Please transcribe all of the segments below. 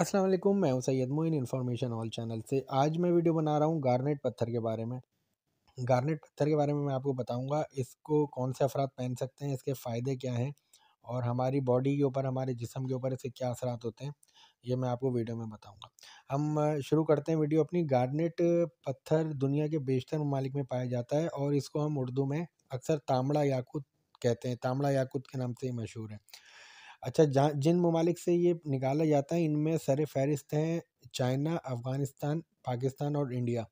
अस्सलाम वालेकुम मैं हूं Syed Moin information all channel से आज मैं वीडियो बना रहा हूं गार्नेट पत्थर के बारे में गार्नेट पत्थर के बारे में मैं आपको बताऊंगा इसको कौन से अफराद पहन सकते हैं इसके फ़ायदे क्या हैं और हमारी बॉडी के ऊपर हमारे जिसम के ऊपर इसके क्या असरात होते हैं ये मैं आपको वीडियो में बताऊँगा हम शुरू करते हैं वीडियो अपनी गार्नेट पत्थर दुनिया के बेशतर ममालिक में पाया जाता है और इसको हम उर्दू में अक्सर तामड़ा याकूत कहते हैं तामड़ा याकूत के नाम से मशहूर है अच्छा जहाँ जिन ममालिक से ये निकाला जाता है इनमें सर फहरिस्त हैं चाइना अफ़गानिस्तान पाकिस्तान और इंडिया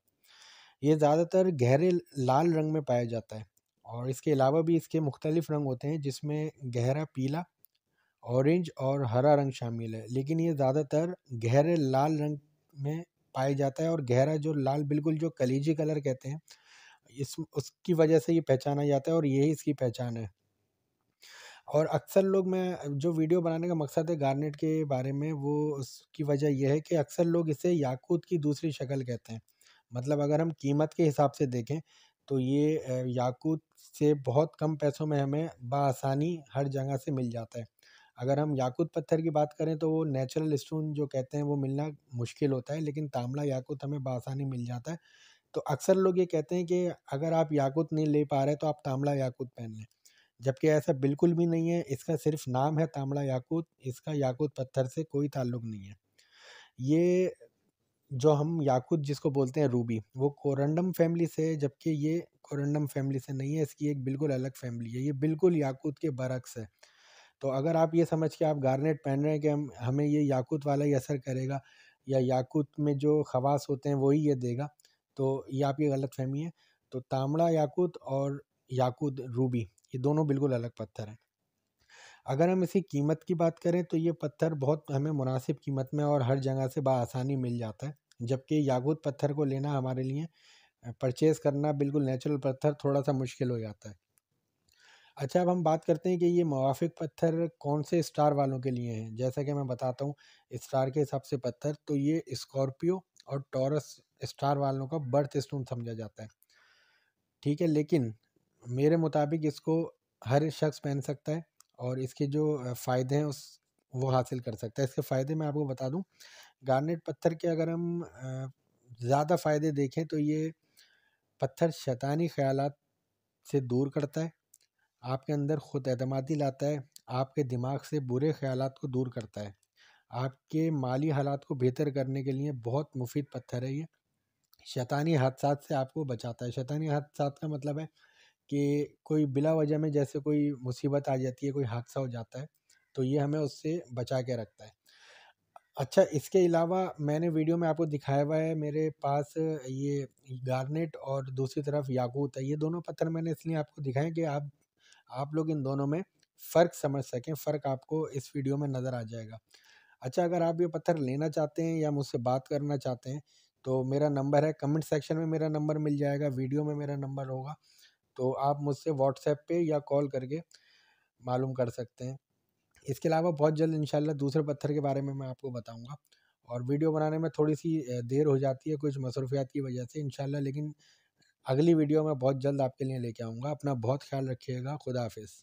ये ज़्यादातर गहरे लाल रंग में पाया जाता है और इसके अलावा भी इसके मुख्तलिफ रंग होते हैं जिसमें गहरा पीला ऑरेंज और हरा रंग शामिल है लेकिन ये ज़्यादातर गहरे लाल रंग में पाया जाता है और गहरा जो लाल बिल्कुल जो कलीजी कलर कहते हैं इस उसकी वजह से ये पहचाना जाता है और यही इसकी पहचान है और अक्सर लोग मैं जो वीडियो बनाने का मकसद है गारनेट के बारे में वो उसकी वजह यह है कि अक्सर लोग इसे याकूत की दूसरी शक्ल कहते हैं मतलब अगर हम कीमत के हिसाब से देखें तो ये याकूत से बहुत कम पैसों में हमें बसानी हर जगह से मिल जाता है अगर हम याकूत पत्थर की बात करें तो वो नेचुरल स्टोन जो कहते हैं वो मिलना मुश्किल होता है लेकिन तामला याकूत हमें बसानी मिल जाता है तो अक्सर लोग ये कहते हैं कि अगर आप याकूत नहीं ले पा रहे तो आप तामला याकूत पहन लें जबकि ऐसा बिल्कुल भी नहीं है इसका सिर्फ नाम है तामड़ा याकूत इसका याकूत पत्थर से कोई ताल्लुक नहीं है ये जो हम याकूत जिसको बोलते हैं रूबी वो कोरंडम फैमिली से है जबकि ये कोरंडम फैमिली से नहीं है इसकी एक बिल्कुल अलग फैमिली है ये बिल्कुल याकूत के बरक्स है तो अगर आप ये समझ के आप गार्नेट पहन रहे हैं कि हम हमें ये याकूत वाला ही असर करेगा या याकूत में जो खवास होते हैं वही ये देगा तो ये आपकी गलत फहमी है तो तामड़ा याकूत और याकूत रूबी ये दोनों बिल्कुल अलग पत्थर हैं अगर हम इसी कीमत की बात करें तो ये पत्थर बहुत हमें मुनासिब कीमत में और हर जगह से बसानी मिल जाता है जबकि यागूत पत्थर को लेना हमारे लिए परचेज़ करना बिल्कुल नेचुरल पत्थर थोड़ा सा मुश्किल हो जाता है अच्छा अब हम बात करते हैं कि ये मुआफ़ पत्थर कौन से स्टार वालों के लिए हैं जैसा कि मैं बताता हूँ स्टार के हिसाब से पत्थर तो ये स्कॉर्पियो और टॉरस स्टार वालों का बर्थ स्टोन समझा जाता है ठीक है लेकिन मेरे मुताबिक इसको हर शख्स पहन सकता है और इसके जो फ़ायदे हैं उस वो हासिल कर सकता है इसके फ़ायदे मैं आपको बता दूं गार्नेट पत्थर के अगर हम ज़्यादा फ़ायदे देखें तो ये पत्थर शैतानी ख्याल से दूर करता है आपके अंदर खुद अतमादी लाता है आपके दिमाग से बुरे ख्याल को दूर करता है आपके माली हालात को बेहतर करने के लिए बहुत मुफीद पत्थर है ये शैतानी हादसा से आपको बचाता है शैतानी हादसा का मतलब है कि कोई बिला वजह में जैसे कोई मुसीबत आ जाती है कोई हादसा हो जाता है तो ये हमें उससे बचा के रखता है अच्छा इसके अलावा मैंने वीडियो में आपको दिखाया हुआ है मेरे पास ये गार्नेट और दूसरी तरफ याकूत है ये दोनों पत्थर मैंने इसलिए आपको दिखाए कि आप आप लोग इन दोनों में फ़र्क समझ सकें फ़र्क आपको इस वीडियो में नज़र आ जाएगा अच्छा अगर आप ये पत्थर लेना चाहते हैं या मुझसे बात करना चाहते हैं तो मेरा नंबर है कमेंट सेक्शन में मेरा नंबर मिल जाएगा वीडियो में मेरा नंबर होगा तो आप मुझसे व्हाट्सएप पे या कॉल करके मालूम कर सकते हैं इसके अलावा बहुत जल्द इंशाल्लाह दूसरे पत्थर के बारे में मैं आपको बताऊंगा और वीडियो बनाने में थोड़ी सी देर हो जाती है कुछ मसरूफियात की वजह से इनशाला लेकिन अगली वीडियो मैं बहुत जल्द आपके लिए लेके आऊँगा अपना बहुत ख्याल रखिएगा खुदाफिज